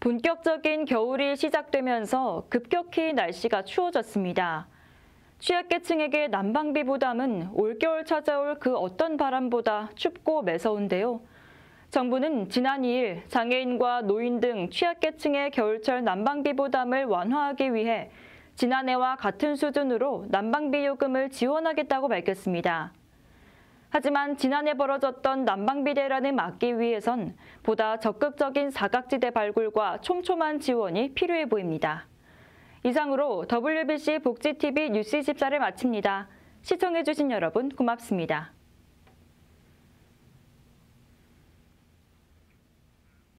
본격적인 겨울이 시작되면서 급격히 날씨가 추워졌습니다. 취약계층에게 난방비 부담은 올겨울 찾아올 그 어떤 바람보다 춥고 매서운데요. 정부는 지난 2일 장애인과 노인 등 취약계층의 겨울철 난방비 부담을 완화하기 위해 지난해와 같은 수준으로 난방비 요금을 지원하겠다고 밝혔습니다. 하지만 지난해 벌어졌던 난방 비대란을 막기 위해선 보다 적극적인 사각지대 발굴과 촘촘한 지원이 필요해 보입니다. 이상으로 WBC 복지TV 뉴스24를 마칩니다. 시청해주신 여러분 고맙습니다.